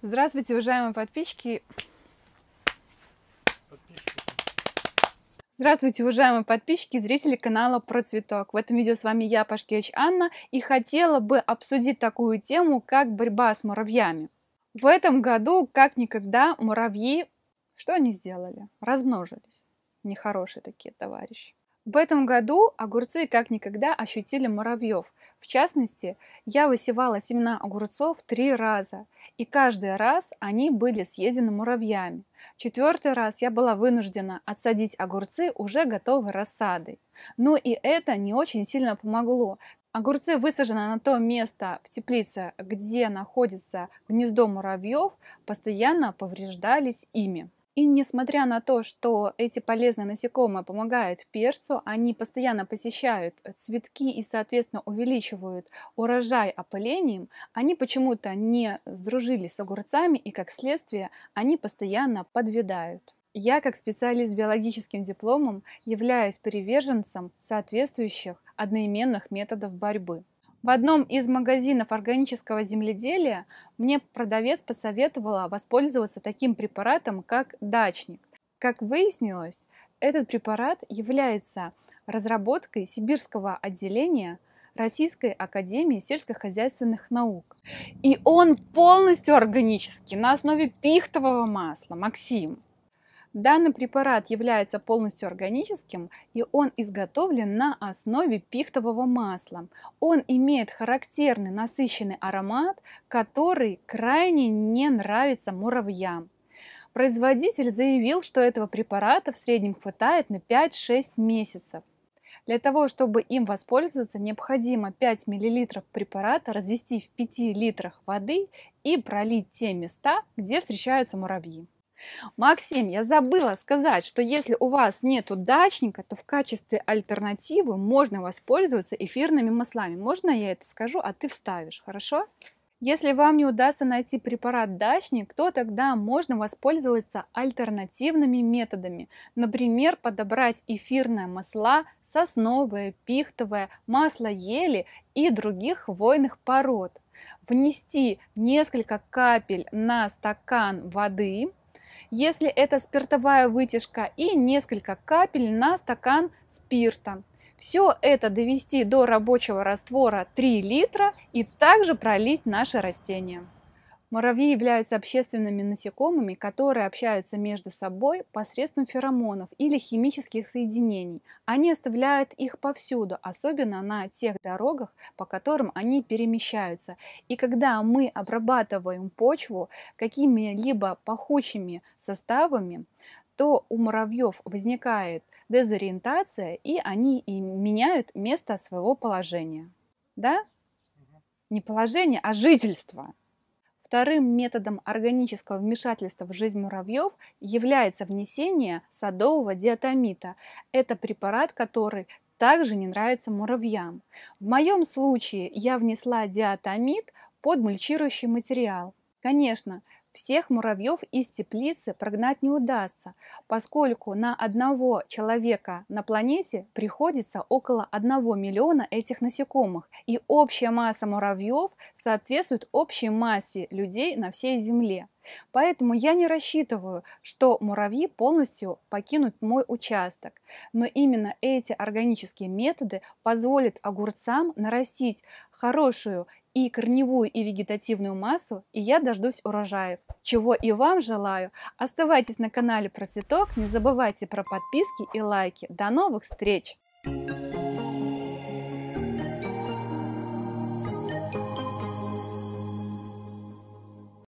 Здравствуйте, уважаемые подписчики. Здравствуйте, уважаемые подписчики и зрители канала Про Цветок. В этом видео с вами я, Пашкевич Анна, и хотела бы обсудить такую тему, как борьба с муравьями. В этом году, как никогда, муравьи, что они сделали? Размножились. Нехорошие такие товарищи. В этом году огурцы как никогда ощутили муравьев. В частности, я высевала семена огурцов три раза, и каждый раз они были съедены муравьями. Четвертый раз я была вынуждена отсадить огурцы уже готовой рассадой. Но и это не очень сильно помогло. Огурцы высажены на то место в теплице, где находится гнездо муравьев, постоянно повреждались ими. И несмотря на то, что эти полезные насекомые помогают перцу, они постоянно посещают цветки и, соответственно, увеличивают урожай опылением, они почему-то не сдружились с огурцами и, как следствие, они постоянно подвидают. Я, как специалист с биологическим дипломом, являюсь приверженцем соответствующих одноименных методов борьбы – в одном из магазинов органического земледелия мне продавец посоветовала воспользоваться таким препаратом, как дачник. Как выяснилось, этот препарат является разработкой сибирского отделения Российской Академии сельскохозяйственных наук. И он полностью органический, на основе пихтового масла, Максим. Данный препарат является полностью органическим и он изготовлен на основе пихтового масла. Он имеет характерный насыщенный аромат, который крайне не нравится муравьям. Производитель заявил, что этого препарата в среднем хватает на 5-6 месяцев. Для того, чтобы им воспользоваться, необходимо 5 мл препарата развести в 5 литрах воды и пролить те места, где встречаются муравьи. Максим, я забыла сказать, что если у вас нет дачника, то в качестве альтернативы можно воспользоваться эфирными маслами. Можно я это скажу, а ты вставишь, хорошо? Если вам не удастся найти препарат дачник, то тогда можно воспользоваться альтернативными методами. Например, подобрать эфирные масла, сосновое, пихтовое, масло ели и других хвойных пород. Внести несколько капель на стакан воды, если это спиртовая вытяжка и несколько капель на стакан спирта. Все это довести до рабочего раствора 3 литра и также пролить наши растения. Муравьи являются общественными насекомыми, которые общаются между собой посредством феромонов или химических соединений. Они оставляют их повсюду, особенно на тех дорогах, по которым они перемещаются. И когда мы обрабатываем почву какими-либо пахучими составами, то у муравьев возникает дезориентация, и они и меняют место своего положения. Да? Не положение, а жительство. Вторым методом органического вмешательства в жизнь муравьев является внесение садового диатомита. Это препарат, который также не нравится муравьям. В моем случае я внесла диатомит под мульчирующий материал. Конечно, всех муравьев из теплицы прогнать не удастся, поскольку на одного человека на планете приходится около 1 миллиона этих насекомых, и общая масса муравьев соответствует общей массе людей на всей Земле. Поэтому я не рассчитываю, что муравьи полностью покинут мой участок. Но именно эти органические методы позволят огурцам нарастить хорошую и корневую, и вегетативную массу, и я дождусь урожаев. Чего и вам желаю. Оставайтесь на канале Процветок, не забывайте про подписки и лайки. До новых встреч!